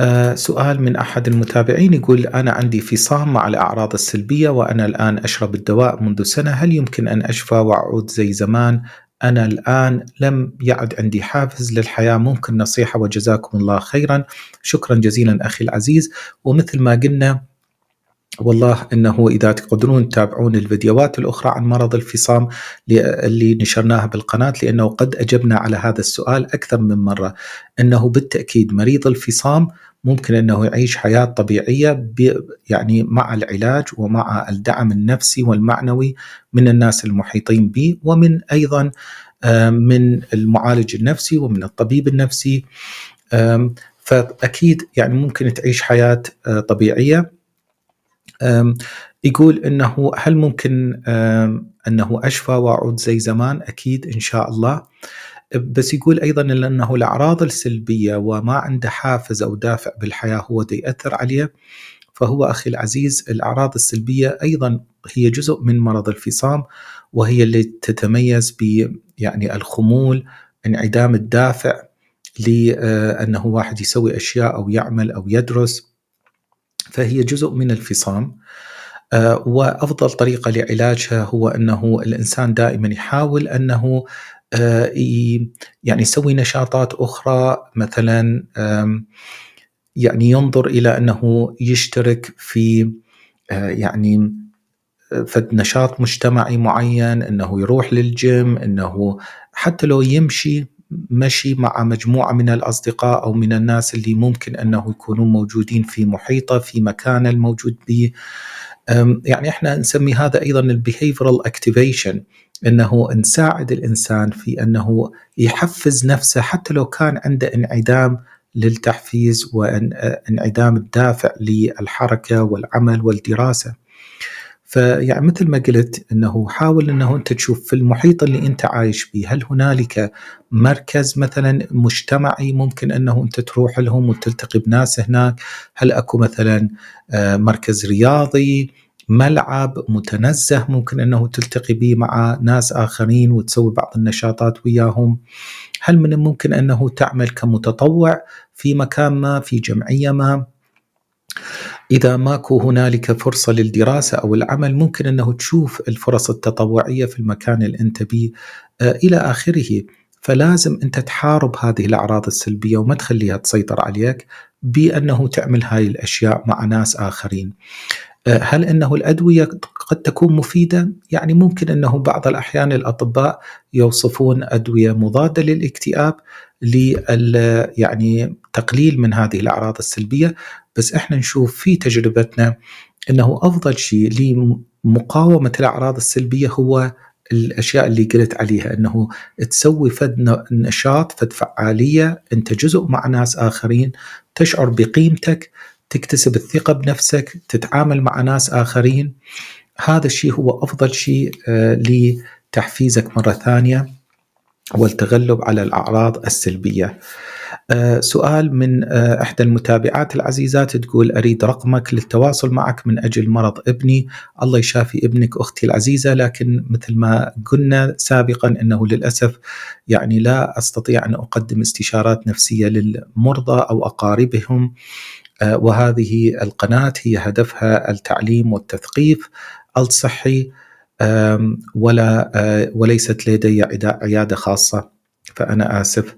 أه سؤال من أحد المتابعين يقول أنا عندي فصام مع الأعراض السلبية وأنا الآن أشرب الدواء منذ سنة هل يمكن أن أشفى وأعود زي زمان أنا الآن لم يعد عندي حافز للحياة ممكن نصيحة وجزاكم الله خيرا شكرا جزيلا أخي العزيز ومثل ما قلنا والله انه اذا تقدرون تتابعون الفيديوهات الاخرى عن مرض الفصام اللي نشرناها بالقناه لانه قد اجبنا على هذا السؤال اكثر من مره انه بالتاكيد مريض الفصام ممكن انه يعيش حياه طبيعيه يعني مع العلاج ومع الدعم النفسي والمعنوي من الناس المحيطين به ومن ايضا من المعالج النفسي ومن الطبيب النفسي فاكيد يعني ممكن تعيش حياه طبيعيه يقول انه هل ممكن انه اشفى واعود زي زمان؟ اكيد ان شاء الله. بس يقول ايضا انه الاعراض السلبيه وما عنده حافز او دافع بالحياه هو ياثر عليه فهو اخي العزيز الاعراض السلبيه ايضا هي جزء من مرض الفصام وهي اللي تتميز ب يعني الخمول انعدام الدافع لانه أه، واحد يسوي اشياء او يعمل او يدرس فهي جزء من الفصام آه، وافضل طريقه لعلاجها هو انه الانسان دائما يحاول انه آه، يعني يسوي نشاطات اخرى مثلا يعني ينظر الى انه يشترك في آه، يعني فد نشاط مجتمعي معين انه يروح للجيم انه حتى لو يمشي مشي مع مجموعه من الاصدقاء او من الناس اللي ممكن انه يكونوا موجودين في محيطه في مكانه الموجود به يعني احنا نسمي هذا ايضا behavioral activation انه نساعد الانسان في انه يحفز نفسه حتى لو كان عنده انعدام للتحفيز وانعدام آه، الدافع للحركه والعمل والدراسه. فيعني مثل ما قلت انه حاول انه انت تشوف في المحيط اللي انت عايش فيه هل هنالك مركز مثلا مجتمعي ممكن انه انت تروح لهم وتلتقي بناس هناك هل اكو مثلا آه، مركز رياضي ملعب متنزه ممكن انه تلتقي به مع ناس اخرين وتسوي بعض النشاطات وياهم هل من الممكن انه تعمل كمتطوع في مكان ما في جمعيه ما إذا ماكو هنالك فرصة للدراسة أو العمل ممكن أنه تشوف الفرص التطوعية في المكان اللي أنت به آه، إلى آخره فلازم أنت تحارب هذه الأعراض السلبية وما تخليها تسيطر عليك بأنه تعمل هاي الأشياء مع ناس آخرين آه، هل انه الادويه قد تكون مفيده؟ يعني ممكن انه بعض الاحيان الاطباء يوصفون ادويه مضاده للاكتئاب لل يعني تقليل من هذه الاعراض السلبيه بس احنا نشوف في تجربتنا انه افضل شيء لمقاومه الاعراض السلبيه هو الاشياء اللي قلت عليها انه تسوي فد نشاط فد فعاليه انت جزء مع ناس اخرين تشعر بقيمتك تكتسب الثقه بنفسك تتعامل مع ناس اخرين هذا الشيء هو افضل شيء آه، لتحفيزك مره ثانيه والتغلب على الاعراض السلبيه. آه، سؤال من آه، احدى المتابعات العزيزات تقول اريد رقمك للتواصل معك من اجل مرض ابني، الله يشافي ابنك اختي العزيزه لكن مثل ما قلنا سابقا انه للاسف يعني لا استطيع ان اقدم استشارات نفسيه للمرضى او اقاربهم آه، وهذه القناه هي هدفها التعليم والتثقيف الصحي ولا وليست لدي عياده خاصه فانا اسف